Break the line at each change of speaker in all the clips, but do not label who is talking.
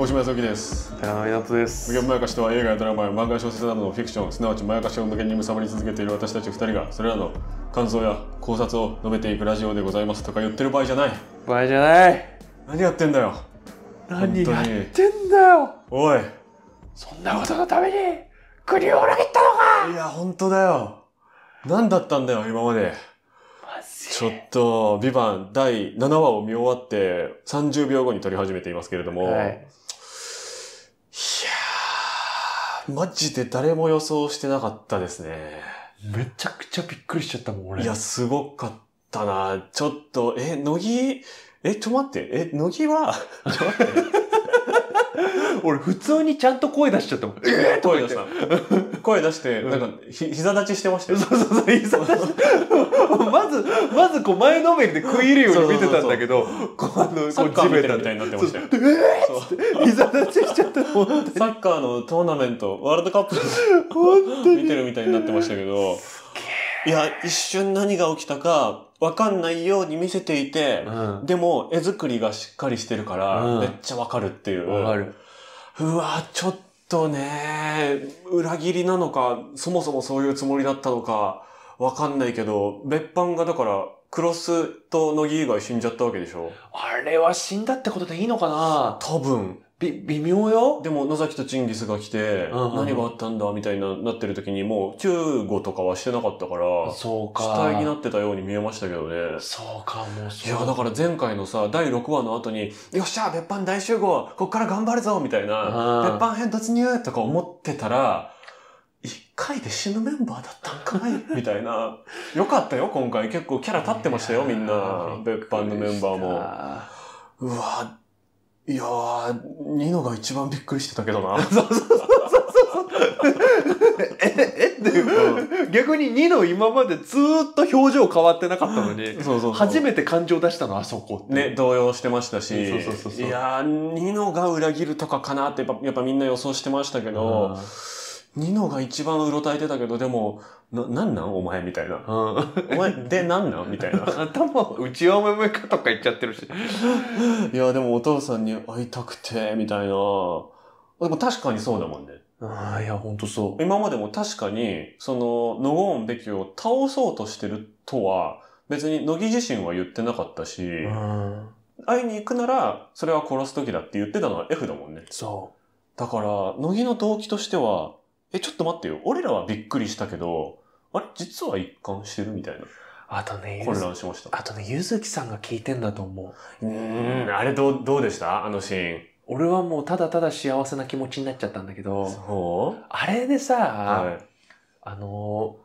大島康之です寺野湊です無限まやかしとは映画やドラマや漫画小説などのフィクションすなわちまやかしを無限に貪り続けている私たち二人がそれらの感想や考察を述べていくラジオでございますとか言ってる場合じゃない場合じゃない何やってんだよ何やっ
てんだよおいそんなことのために国を裏切っ
たのかいや本当だよ何だったんだよ今までちょっと、ビバン第7話を見終わって30秒後に撮り始めていますけれども、はい、マジで誰も予想してなかったですね。めちゃくちゃびっくりしちゃったもん、俺。いや、すごかったな。ちょっと、え、乃木、え、ちょ待って、え、乃木は、ちょ待って。俺、普通にちゃんと声出しちゃったもん。えー、声出し
た。
声出して、なんか、ひ、膝立ちしてましたよ。そうそうそう、膝立ち。まず、まず、こう、前のめりで食い入るように見てたんだけど、こう、あの、こッカ見てたみたいになってましたよ。えぇ膝立ちしちゃった。サッカーのトーナメント、ワールドカップ、本当見てるみたいになってましたけど、いや、一瞬何が起きたか、わかんないように見せていて、でも、絵作りがしっかりしてるから、めっちゃわかるっていう。わかる。うわ、ちょっと、とね、裏切りなのか、そもそもそういうつもりだったのか、わかんないけど、別班がだから、クロスと乃木以外死んじゃったわけでしょ
あれは死んだってことでいいのかな
多分。び、微妙よでも、野崎とチンギスが来て、うん何があったんだみたいな、なってる時に、もう、救護とかはしてなかったから、そうか。死体になってたように見えましたけどね。そ
うか、もういや、
だから前回のさ、第6話の後に、よっしゃ、別班大集合こっから頑張るぞみたいな、別あ班編突入とか思ってたら、
1回で死ぬメンバーだった
んかい みたいな。よかったよ、今回。結構キャラ立ってましたよ、みんな。別班のメンバーも。うわいや
ー、ニノが一番びっくりしてたけどな。そうそうそうそう え、えっていうか、逆にニノ今までずっと表情変わってなかった
のに、そうそうそう初めて感情出したのあそこって。ね、動揺してましたし、いやー、ニノが裏切るとかかなってやっぱやっぱみんな予想してましたけど、うんニノが一番うろたえてたけど、でも、な、なんなんお前みたいな。うん、お前、で、なんなんみた
いな。頭、内はもめかとか言っちゃってるし。
いや、でもお父さんに会いたくて、みたいな。でも確かにそうだもんね。ああ、いや、ほんとそう。今までも確かに、その、ノゴーンべきを倒そうとしてるとは、別に乃木自身は言ってなかったし、うん、会いに行くなら、それは殺す時だって言ってたのは F だもんね。そう。だから、乃木の動機としては、え、ちょっと待ってよ。俺らはびっくりしたけど、あれ実は一貫してるみたいな。
あとね、混乱しました。あとね、ゆずきさんが聞いてんだと思う。うん、あれどう、どうでしたあのシーン。俺はもうただただ幸せな気持ちになっちゃったんだけど、そうあれでさ、はい、あの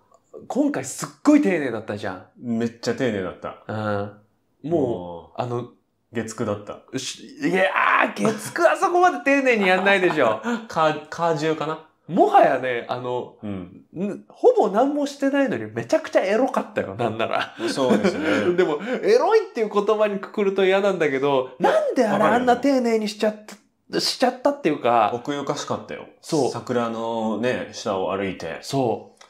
今回すっごい丁寧だったじゃん。めっちゃ丁寧だった。うん。もう、あの、月9だった。いやー、月9あそこまで丁寧にやんないでしょ。か、か中かなもはやね、あの、うん、ほぼ何もしてないのにめちゃくちゃエロかったよ、なんなら。そうですね。でも、エロいっていう言葉にくくると嫌なんだけど、なんであれあんな丁寧にしちゃったしちゃったっていうか。奥ゆかしかったよ。そう。桜のね、下を
歩いて。そう。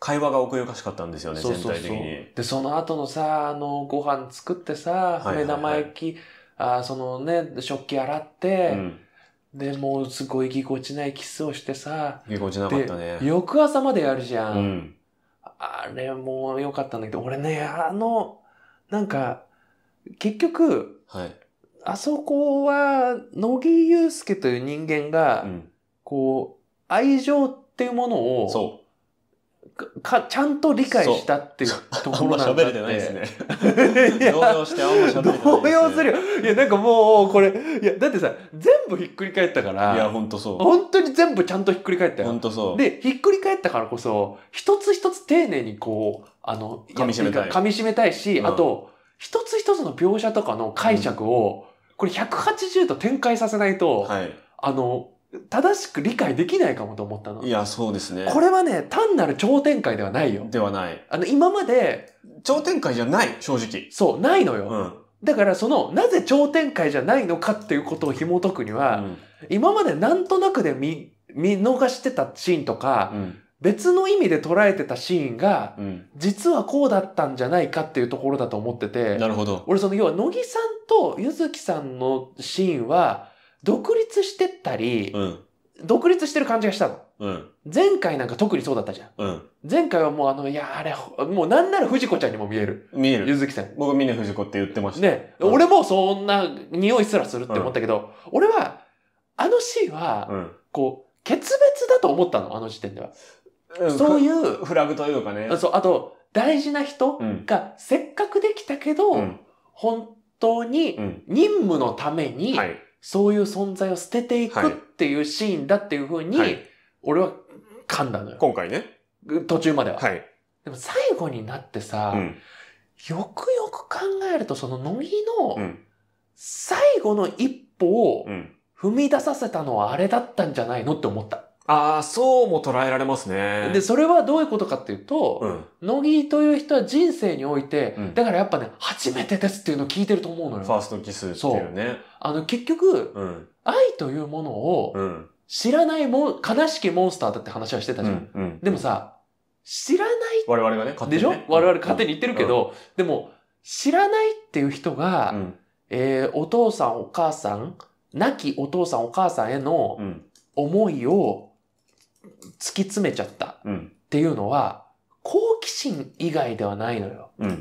会話が奥ゆかしかったんですよね、そうそうそう全体的に。
で、その後のさ、あの、ご飯作ってさ、目玉焼き、あそのね、食器洗って、うんで、もうすごいぎこちないキスをしてさ。
ぎこちなかったね。翌
朝までやるじゃん。うん、あれもう良かったんだけど、俺ね、あの、なんか、結局、はい、あそこは、乃木祐介という人間が、うん、こう、愛情っていうものを、そう。かちゃんと理解したっていうところなんだって。喋れてないですね。動揺して、あんま喋れてない、ね、動揺するよ。いや、なんかもう、これ、いや、だってさ、全部ひっくり返ったから。いや、ほんとそう。本当に全部ちゃんとひっくり返ったよ。ほんとそう。で、ひっくり返ったからこそ、一つ一つ丁寧にこう、あの、噛み締めたい。噛み締めたいし、うん、あと、一つ一つの描写とかの解釈を、うん、これ180度展開させないと、はい、あの、正しく理解できないかもと思ったの。いや、そうですね。これはね、単なる超展開ではないよ。ではない。あの、今まで。超展開じゃない、正直。そう、ないのよ。うん。だからその、なぜ超展開じゃないのかっていうことを紐解くには、うん、今までなんとなくで見、見逃してたシーンとか、うん、別の意味で捉えてたシーンが、うん、実はこうだったんじゃないかっていうところだと思ってて。なるほど。俺その、要は、乃木さんと柚木さんのシーンは、独立してったり、うん、独立してる感じがしたの。うん、前回なんか特にそうだったじゃん。うん、前回はもうあの、いや、あれ、もうなんなら藤子ちゃんにも見える。見える。ゆずきさん。僕、峰藤子って言ってました。ね、うん、俺もそんな匂いすらするって思ったけど、俺は、あのシーンは、こう、決別だと思ったの、あの時点では。そういう。フラグというかね。そう、あと、大事な人がせっかくできたけど、本当に任務のために、はいそういう存在を捨てていくっていうシーンだっていうふうに、俺は噛んだのよ。今回ね。途中までは。はい。でも最後になってさ、うん、よくよく考えると、その乃木の最後の一歩を踏み出させたのはあれだったんじゃないのって思った。
ああ、そうも捉えられます
ね。で、それはどういうことかっていうと、うん、乃木という人は人生において、うん、だからやっぱね、初めてですっていうのを聞いてると思うのよ。ファーストキスっていうね。うあの、結局、うん、愛というものを、知らないも、悲しきモンスターだって話はしてたじゃん。うんうん、でもさ、知らない。我々がね、勝手に、ね、でしょ我々勝手に言ってるけど、でも、知らないっていう人が、うん、えー、お父さんお母さん、亡きお父さんお母さんへの思いを、突き詰めちゃったっていうのは、好奇心以外ではないのよ。うん、っ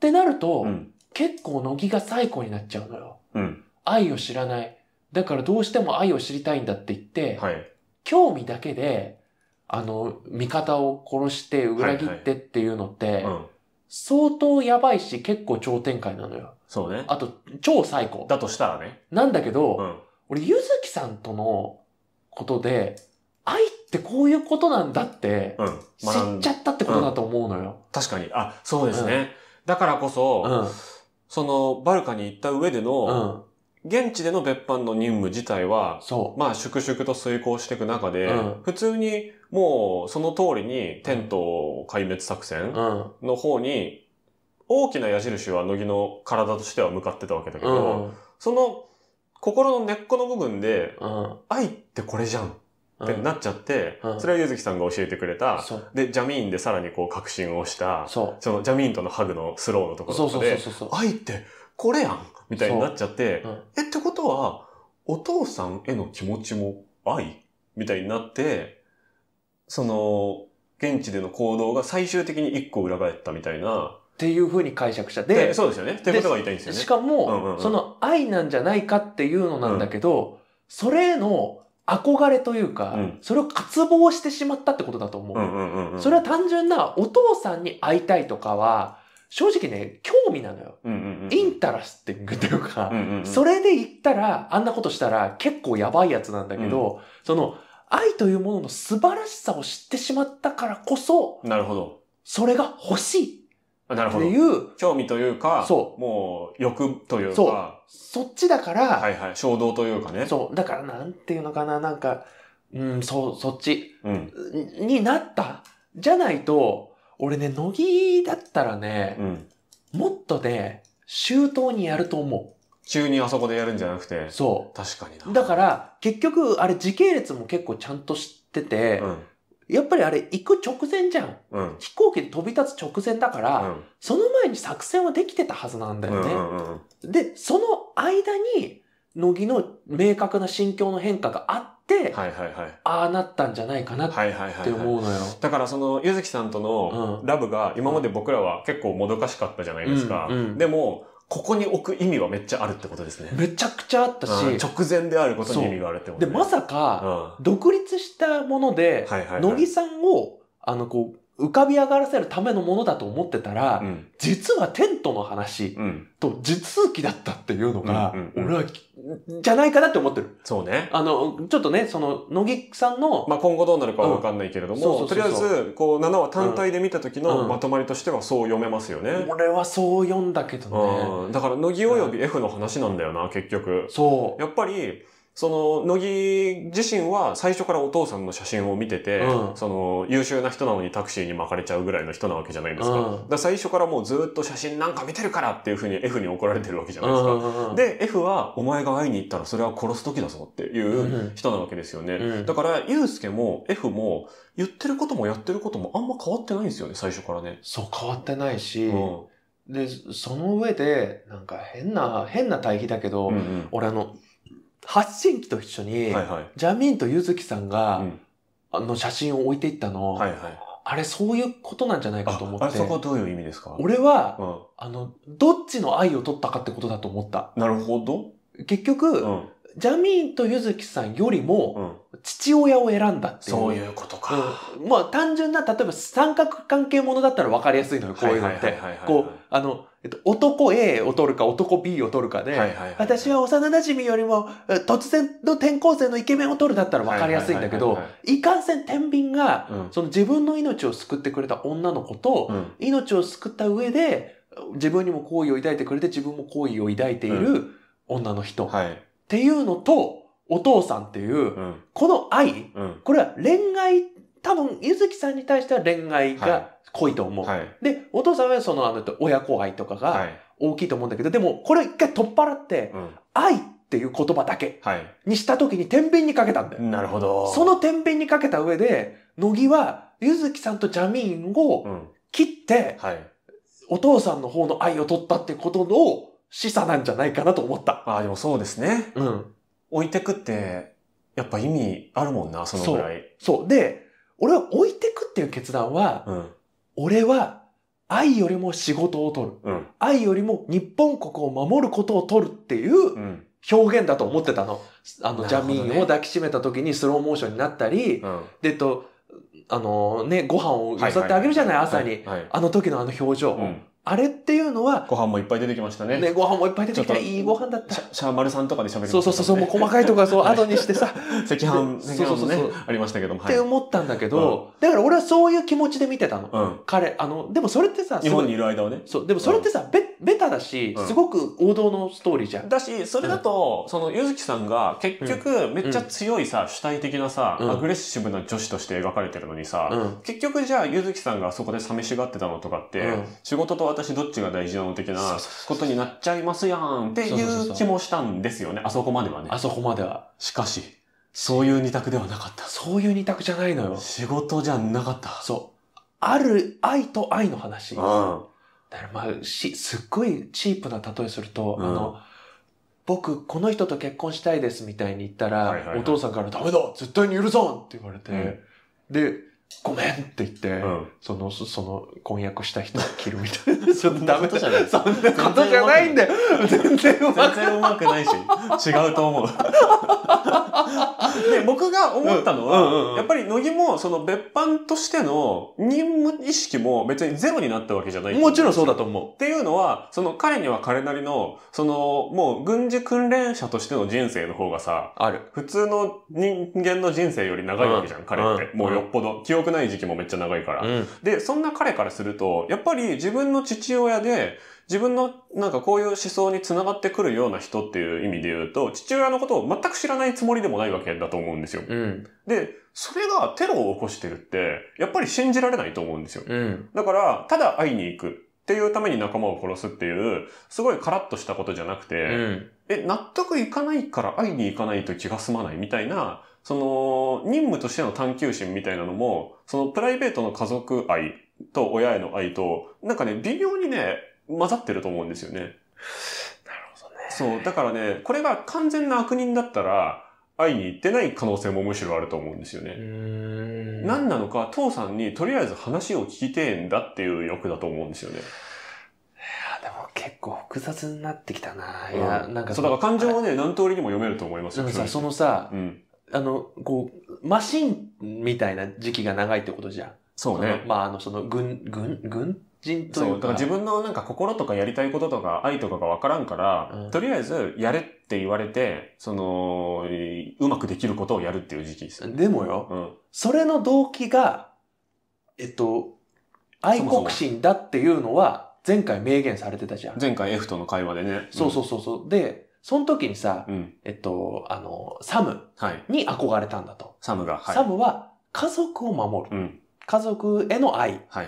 てなると、うん、結構乃木が最古になっちゃうのよ、うん。愛を知らない。だからどうしても愛を知りたいんだって言って、はい、興味だけで、あの、味方を殺して裏切ってっていうのって、はいはい、相当やばいし結構超展開なのよ。そうね。あと、超最古。だとしたらね。なんだけど、俺、ゆずきさんとのことで、愛ってこういうことなんだって、知っちゃったってことだと思うのよ。確かに。あ、そうですね。だ
からこそ、その、バルカに行った上での、現地での別班の任務自体は、まあ、粛々と遂行していく中で、普通に、もう、その通りに、テント壊滅作戦の方に、大きな矢印は乃木の体としては向かってたわけだけど、その、心の根っこの部分で、愛ってこれじゃんってなっちゃって、うん、それはゆずきさんが教えてくれた、で、ジャミーンでさらにこう確信をした、そのジャミーンとのハグのスローのところで、愛ってこれやんみたいになっちゃって、うん、え、ってことは、お父さんへの気持ちも愛みたいになって、その、現地での行動が最終的に一個裏返ったみたいな、っていうふうに
解釈した。で、そうですよね。っていうことが言いたいんですよね。しかも、うんうんうん、その愛なんじゃないかっていうのなんだけど、うん、それへの憧れというか、うん、それを渇望してしまったってことだと思う。うんうんうん、それは単純なお父さんに会いたいとかは、正直ね、興味なのよ。うんうんうん、インタラスティングというか、うんうんうん、それで言ったら、あんなことしたら結構やばいやつなんだけど、うん、その、愛というものの素晴らしさを知ってしまったからこそ、なるほど。それが欲しいなるほど。っていう。
興味というか、そう。もう欲というか。そう。
そっちだから、
はいはい。衝動
というかね。そう。だからなんていうのかな、なんか、うん、そう、そっち。うん。になったじゃないと、俺ね、乃木だったらね、うん、もっとね、周到にやると思う。急にあそこでやるんじゃなくて。そう。確かにな。だから、結局、あれ時系列も結構ちゃんと知ってて、うん、やっぱりあれ、行く直前じゃん。うん、飛行機で飛び立つ直前だから、うん、その前に作戦はできてたはずなんだよね。うんうんうん、で、その間に、乃木の明確な心境の変化があって、はいはいはい、ああなったんじゃないかなって思うのよ。
だからその、ゆずきさんとのラブが、今まで僕らは結構もどかしかったじゃ
ないですか。うんうんうん、でも、ここに置く意味はめっちゃあるってことですね。めちゃくちゃあったし。うん、直前であることに意味があるってこと、ね、で、まさか、独立したもので、はいはい乃木さんを、あの、こう、浮かび上がらせるためのものだと思ってたら、うん、実はテントの話と地続きだったっていうのが、俺は、じゃないかなって思ってる。そうね。あの、ちょっとね、その、乃木さんの。まあ、今後どうなるかわかんないけれども、とりあえず、こ
う、7話単体で
見た時のま
とまりとしてはそう読めますよね。うん俺はそう読んだけどね。だから、乃木及び F の話なんだよな、結局。そう。やっぱり、その、乃木自身は最初からお父さんの写真を見てて、うん、その、優秀な人なのにタクシーに巻かれちゃうぐらいの人なわけじゃないですか。うん、だ最初からもうずっと写真なんか見てるからっていうふうに F に怒られてるわけじゃないですか。うん、で、F は、お前が会いに行ったらそれは殺す時だぞっていう人なわけですよね。だから、ユうスケも F も、言っ
てることもやってることもあんま変わってないんですよね、最初からね。そう、変わってないし、で、その上で、なんか変な、変な対比だけど、うんうん、俺あの、発信機と一緒に、はいはい、ジャミーンとゆずきさんが、うん、あの写真を置いていったの、はいはい、あれそういうことなんじゃないかと思って。あそこどういう意味ですか俺は、うん、あの、どっちの愛を取ったかってことだと思った。なるほど。結局、うん、ジャミーンとゆずきさんよりも、父親を選んだっていう。そういうことか。まあ単純な、例えば三角関係ものだったら分かりやすいのよ、こういうのって。こう、あの、えっと、男 A を取るか男 B を取るかで、私は幼馴染よりも突然の転校生のイケメンを取るだったら分かりやすいんだけど、いかんせん天秤が、うん、その自分の命を救ってくれた女の子と、うん、命を救った上で自分にも好意を抱いてくれて自分も好意を抱いている女の人、はい、っていうのと、お父さんっていう、この愛、これは恋愛、多分、ゆずきさんに対しては恋愛が濃いと思う。はい、で、お父さんはその、あの、親子愛とかが大きいと思うんだけど、はい、でも、これ一回取っ払って、うん、愛っていう言葉だけにした時に天秤にかけたんだよ。なるほど。その天秤にかけた上で、乃木は、ゆずきさんとジャミーンを切って、うん、はい、お父さんの方の愛を取ったってことの示唆なんじゃないかなと思った。ああ、でもそうですね。うん。置いてくって、やっぱ意味あるもんな、そのぐらい。そう。そうで、俺は置いてくっていう決断は、うん、俺は愛よりも仕事を取る、うん、愛よりも日本国を守ることを取るっていう表現だと思ってたの。あの、ジャミーンを抱きしめた時にスローモーションになったり、うん、で、と、あのね、ご飯を寄せてあげるじゃない、朝に、あの時のあの表情。うんあれっていうのは、ご飯もいっぱい出てきましたね。ね、ご飯もいっぱい出てきた。いいご飯だった。シャーマルさんとかで喋る、ね。そうそうそう、もう細かいとこそう、後 にしてさ。赤飯、赤飯もねそうそうそう
ありましたけども。って思ったんだけど、
うん、だから俺はそういう気持ちで見てたの。うん、彼、あの、でもそれってさ、日本にいる間はね。そう、でもそれってさ、うん、ベタだし、すごく王道のストーリーじゃん。だし、それだと、その、ゆずきさん
が結局、めっちゃ強いさ、主体的なさ、アグレッシブな女子として描かれてるのにさ、結局じゃあ、ゆずきさんがそこで寂しがってたのとかって、仕事と私どっちが大事なの的なことになっちゃいますやんっていうう気もしたんですよね。あそこまではね。あそこ
までは。しかし、そういう二択ではなかった。そういう二択じゃないのよ。仕事じゃなかった。そう。ある愛と愛の話。うん。だからまあ、し、すっごいチープな例えすると、うん、あの、僕、この人と結婚したいですみたいに言ったら、はいはいはい、お父さんからダメだ絶対に許さんって言われて、うん、で、ごめんって言って、うん、その、その、婚約した人を切るみたいな。そんなダメい。そんなことじゃないんだよ全然うまくない。全然うまくないし、違うと思う。で、僕が思ったの
は、やっぱり乃木もその別班としての任務意識も別にゼロになったわけじゃないもちろんそうだと思う。っていうのは、その彼には彼なりの、その、もう軍事訓練者としての人生の方がさ、ある。普通の人間の人生より長いわけじゃん、うん、彼って、うん。もうよっぽど。記憶ない時期もめっちゃ長いから。うん、で、そんな彼からすると、やっぱり自分の父親で、自分のなんかこういう思想に繋がってくるような人っていう意味で言うと、父親のことを全く知らないつもりでもないわけだと思うんですよ。うん、で、それがテロを起こしてるって、やっぱり信じられないと思うんですよ。うん、だから、ただ会いに行く。っていうために仲間を殺すっていう、すごいカラッとしたことじゃなくて、うん、え、納得いかないから会いに行かないと気が済まないみたいな、その、任務としての探求心みたいなのも、そのプライベートの家族愛と親への愛と、なんかね、微妙にね、混ざってると思うんですよね。なるほどね。そう。だからね、これが完全な悪人だったら、会いに行ってない可能性もむしろあると思うんですよね。何なのか、父さんにとりあえず話を聞きてえんだっていう欲だと思うんですよね。い
や、でも結構複雑になってきたな、うん、いや、なんかそう、だから感情はね、何通りにも読めると思いますよ。でもさ、そのさ、うん、あの、こう、マシンみたいな時期が長いってことじゃん。そうね。まあ、あの、その、軍、軍、軍人というか。うだから自分のなんか心とか
やりたいこととか愛とかがわからんから、うん、とりあえずやれって言われて、その、
うまくできることをやるっていう時期です、でもよ、うん、それの動機が、えっと、愛国心だっていうのは前回明言されてたじゃん。前回 F との会話でね。そうそうそうそう。うん、で、その時にさ、うん、えっと、あの、サムに憧れたんだと。はい、サムが、はい、サムは家族を守る。うん、家族への愛。はい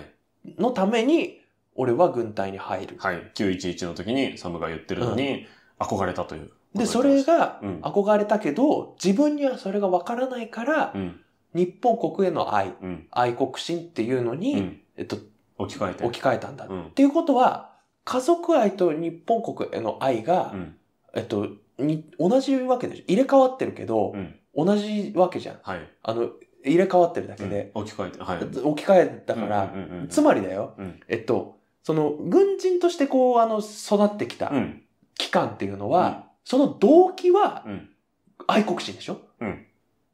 のために、俺は軍隊に入る。はい。911の時にサムが言ってるのに、憧れたという。で、それが憧れたけど、自分にはそれがわからないから、日本国への愛、愛国心っていうのに、えっと、置き換えて。置き換えたんだ。っていうことは、家族愛と日本国への愛が、えっと、に同じわけでしょ。入れ替わってるけど、同じわけじゃん。はい、あの、入れ替わってるだけで。置き換えて、はい。置き換えたから、つまりだよ、えっと、その、軍人としてこう、あの、育ってきた期間っていうのは、その動機は、愛国心でしょ、うん、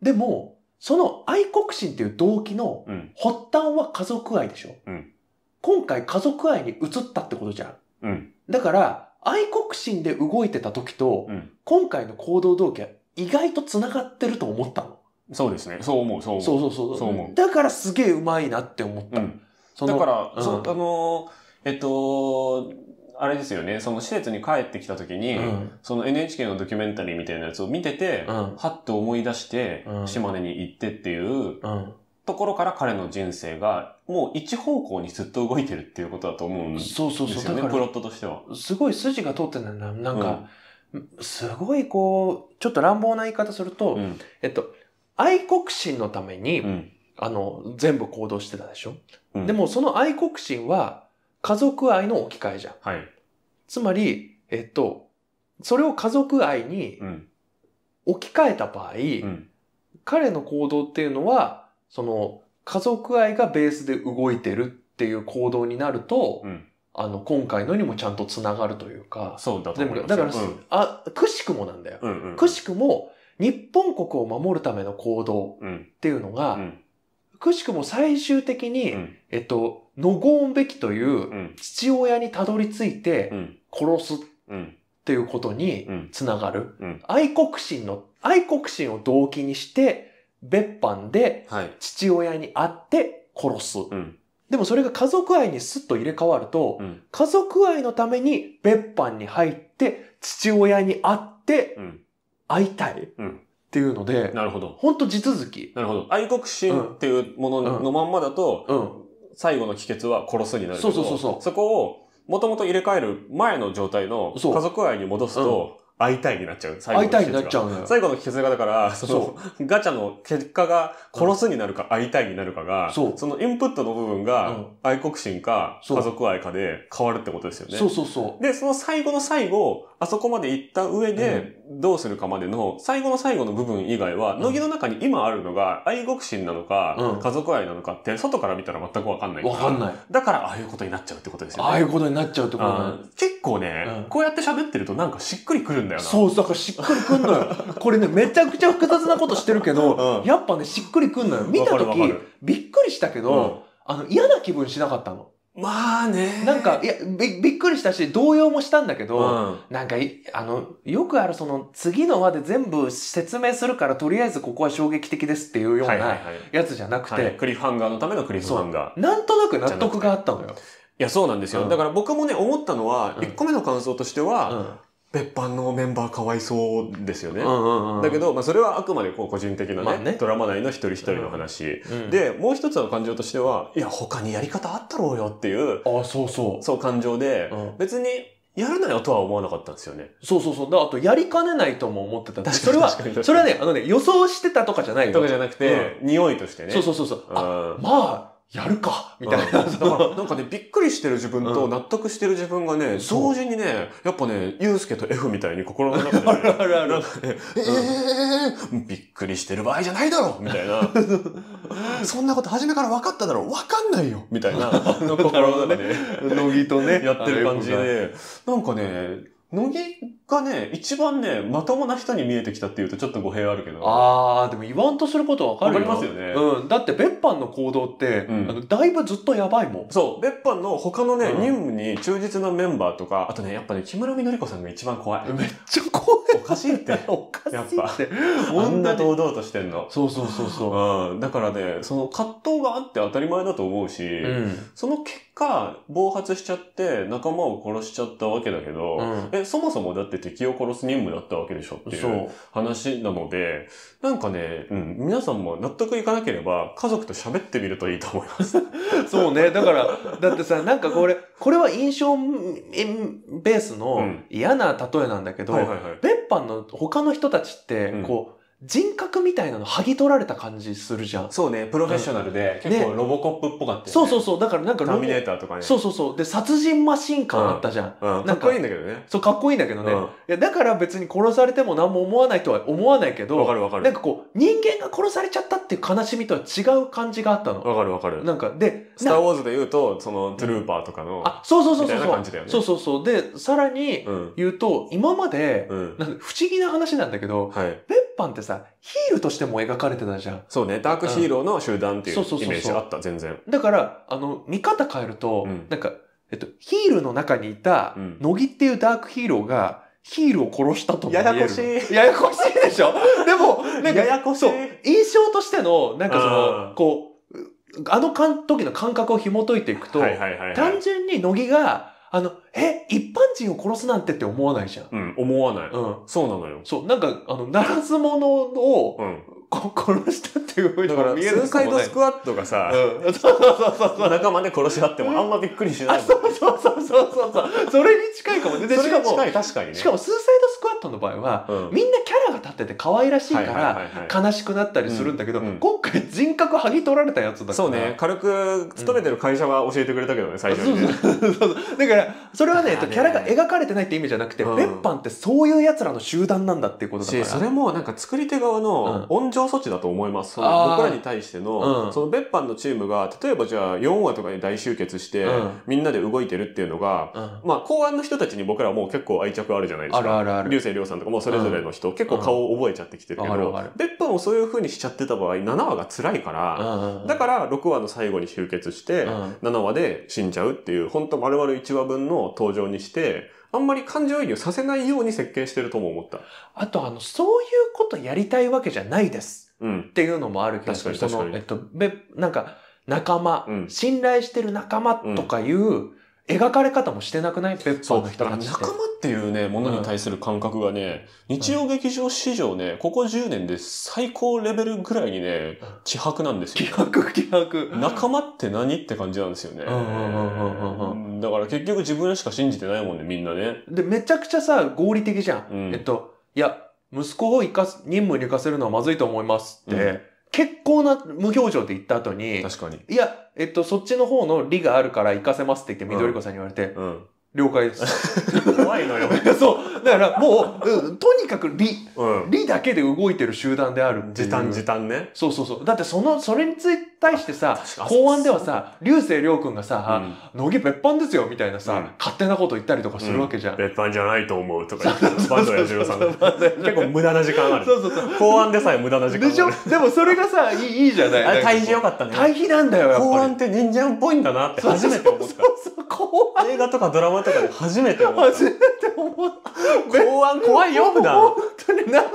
でも、その愛国心っていう動機の発端は家族愛でしょ、うん、今回家族愛に移ったってことじゃん。うん、だから、愛国心で動いてた時と、今回の行動動機は意外と繋がってると思ったの。そうですね。そう思う、そう思う。そうそうそう思う。だからすげえうまいなって思った。うん、だから、うん、そあの、えっと、
あれですよね、その施設に帰ってきた時に、うん、その NHK のドキュメンタリーみたいなやつを見てて、うん、はっと思い出して、島根に行ってっていう、ところから彼の人生が、もう一方向にずっと動いてるっていうことだと思うんですよね、そうそうそうプロットとし
ては。すごい筋が通ってるんだなんか、すごいこう、ちょっと乱暴な言い方すると、えっと、愛国心のために、うん、あの、全部行動してたでしょ、うん、でもその愛国心は家族愛の置き換えじゃん。はい、つまり、えっと、それを家族愛に置き換えた場合、うん、彼の行動っていうのは、その家族愛がベースで動いてるっていう行動になると、あの、今回のにもちゃんと繋がるというか。そうだと思います。だから、うん、あ、くしくもなんだよ。うんうん、くしくも、日本国を守るための行動っていうのが、うん、くしくも最終的に、うん、えっと、のごうんべきという父親にたどり着いて殺すっていうことにつながる。愛国心の、愛国心を動機にして、別班で父親に会って殺す。はいうんでもそれが家族愛にスッと入れ替わると、うん、家族愛のために別班に入って、父親に会って、うん、会いたい。うんっていうので、なるほど。本当地続き。なるほど。愛国心っていうもののまん
まだと、最後の帰結は殺すになるけど、そうそうそうそう。そこを、もともと入れ替える前の状態の家族愛に戻すと、会いたいになっちゃう。会いたいになっちゃうのよ。最後のき節がだから、その ガチャの結果が殺すになるか会いたいになるかが、そのインプットの部分が愛国心か家族愛かで変わるってことですよね。そうそうそう。で、その最後の最後、あそこまで行った上で、どうするかまでの、最後の最後の部分以外は、乃木の中に今あるのが愛国心なのか、家族愛なのかって、外から見たら全くわかんない。わかんない。だから、ああいうことになっちゃうってことですよね。ああいう
ことになっちゃうってこと、結構ね、こうやって喋ってるとなんかしっくりくるんだよだよなそうだからしっくりくんのよ これねめちゃくちゃ複雑なことしてるけど、うん、やっぱねしっくりくんのよ見た時びっくりしたけど、うん、あの嫌な気分しなかったのまあね。なんか、いやび、びっくりしたし、動揺もしたんだけど、うん、なんか、あの、よくあるその、次の輪で全部説明するから、とりあえずここは衝撃的ですっていうようなやつじゃなくて。はいはいはい、クリフハンガーのためのクリフハンガー。なんとなく納得があったのよ。いや、そうなんですよ。うん、だから僕もね、思ったのは、
1個目の感想としては、別班のメンバーかわいそうですよね。だけど、まあ、それはあくまでこう個人的なねまあね、ドラマ内の一人一人の話、うんうん、で、もう一つの感情としては、いや、他にやり方あったろうよっていう、あそうそう。そう、感情で、うん、別に、
やるなよとは思わなかったんですよね。そうそうそう。だあと、やりかねないとも思ってたんですそれは、それはね、あのね、予想してたとかじゃないよ。とかじゃなくて、匂いとしてね。そうそうそうそう。あ、まあ、やるかみたいな。
なんかね、びっくりしてる自分と納得してる自分がね、同時にね、やっぱね、ゆうすけと F みたいに心の中で、あるあるある。え
ー、
びっくりしてる場合じゃないだろみたいな。
そんなこと初めから分かっただろ分かんないよ
みたいな。心の中で。乃木とね。やってる感じで。なんかね、乃木がね、一番ね、まともな人に見えてきたっていうとちょっと語弊あるけど。
あー、でも言わんとすることわかるよ。わかり
ますよね。うん。だって別班の行動って、うん、あのだいぶずっとやばいもん。そう。別班の他のね、うん、任務に忠実なメンバーとか、あとね、やっぱね、木村みのり子さんが一番怖い。めっちゃ怖い。おかしいって。おかしいって。やっぱ。あんな堂々としてんの。そうそうそうそう。うん。だからね、その葛藤があって当たり前だと思うし、うん、その結果、暴発しちゃって仲間を殺しちゃったわけだけど、え、そもそもだってって敵を殺す任務だったわけでしょっていう話なので、なんかね、うん、皆さんも納得いかなければ家族と喋ってみるといいと
思います。そうね。だから、だってさ、なんかこれ、これは印象ベースの嫌な例えなんだけど、別班の他の人たちって、こう、うん人格みたいなの剥ぎ取られた感じするじゃん。そうね、プロフェッショナルで、結構ロボコップっぽかったね。そうそうそう、だからなんかロボターミネーターとかね。そうそうそう。で、殺人マシン感あったじゃん。うんうん、かっこいいんだけどね。そう、かっこいいんだけどね。うん、いや、だから別に殺されても何も思わないとは思わないけど、わかるわかる。なんかこう、人間が殺されちゃったっていう悲しみとは違う感じがあったの。わかるわかる。なんか、で、スターウォーズで言うと、その、トゥルーパーとかの、あ、そうそうそうそう。みたいな感じだよね。そうそうそう。で、さらに言うと、今まで、なん不思議な話なんだけど、はい、パンってさ、ヒールとしても描かれてたじゃん。そうね、ダークヒーローの集団っていうイメージあった、全然。だから、あの、見方変えると、うん、なんか、えっと、ヒールの中にいた、乃木っていうダークヒーローが、ヒールを殺したともえる。ややこしい。ややこしいでしょ でも、なんか、ややこしい。そう、印象としての、なんかその、こう、あのかん時の感覚を紐解いていくと、単純に乃木が、あの、え、一般人を殺すなんてって思わないじゃん。うん、思わない。うん。そうなのよ。そう、なんか、あの、ならず者をうん。殺したっていうふうにだから、スーサイドスクワットがさ、うん。そうそうそうそう。仲間で殺し合ってもあんまびっくりしないもそうそうそうそうそうそう。それに近いかもね。で、しかも、近い、確かにね。しかも、スーサイドスクワットの場合は、うん。みんなキャラ立ってて可愛らしいから悲しくなったりするんだけど、今回人格剥ぎ取られたやつだから。そうね。軽く勤めてる会社は教えてくれたけどね、最初に、そうそうだから、それはね、キャラが描かれてないって意味じゃなくて、別班ってそういう奴らの集団なんだっていうことだから。それもなんか作り手側の温情措置だと思い
ます。僕らに対しての、その別班のチームが、例えばじゃあ4話とかに大集結して、みんなで動いてるっていうのが、まあ、公安の人たちに僕らはもう結構愛着あるじゃないですか。あるあるある。流星亮さんとかもそれぞれの人、結構可を覚えちゃってきてるけど、別府もそういう風にしちゃってた場合、7話が辛いから、だから6話の最後に集結して、7話で死んじゃうっていう、ほんと丸々1話分の登場にして、
あんまり感情移入させないように設計してるとも思った。あと、あの、そういうことやりたいわけじゃないです。うん。っていうのもあるけど、確かに確かに。えっと、べ、なんか、仲間、うん、信頼してる仲間とかいう、うん描かれ方もしてなくないペッパーの
人たち仲間っていうね、ものに対する感覚がね、うん、日曜劇場史上ね、ここ10年で最高レベルぐらいにね、気迫なんですよ。気迫、気迫。仲間って何って感じなんですよね。だから結局自分しか信じてないもんね、み
んなね。で、めちゃくちゃさ、合理的じゃん。うん、えっと、いや、息子を生かす、任務に生かせるのはまずいと思いますって、結構な無表情で言った後に、確かに。いや、えっと、そっちの方の利があるから行かせますって言って、緑子さんに言われて、うん。了解です 怖いのよ そうだからもうとにかく理、うん、理だけで動いてる集団である時短時短ねそうそうそうだってそのそれに対してさ公安ではさ竜星涼君がさ「乃、木、別班ですよ」みたいなさ、うん、勝手なこと言ったりとかするわけじゃん、うん、別班じゃないと思うとか言ってバンドさん結構無駄な時間あるそうそうそう
公安でさえ無駄な時間あるでしょ
でもそれがさいいいい
じゃないあれ対比よかったね対
比なんだよやっぱり公安って忍者っぽいんだなって初めて思ったそうそうそう公安映画とかドラマとかで初めて思った初めて思った公安怖いよ普段本当になのに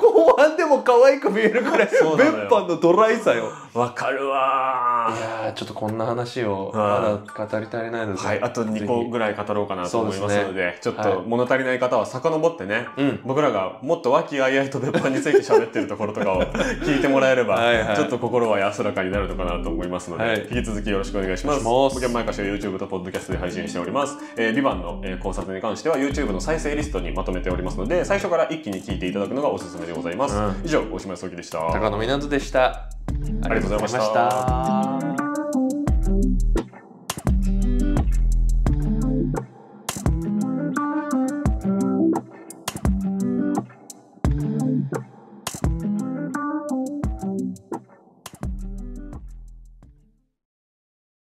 公安でも可愛く見えるくらい別班
のドライさよわかるわいやちょっとこんな話をまだ語り足りないので、はい、あと2個ぐらい語ろうかなと思いますので、ね、ちょっと物足りない方は遡ってね、はい、僕らがもっと和気あいあいと別班について喋ってるところとかを 聞いてもらえればはい、ちょっと心は安らかになるのかなと思いますので、はい、引き続きよろしくお願いします。僕は毎回 YouTube と Podcast で配信しております。えー、ビバの、え考察に関しては YouTube の再生リストにまとめておりますので、最初から一気に聞いていただくのがおすすめでございます。う
ん、以上、大島康之でした。高野湊でした。ありがとうございました。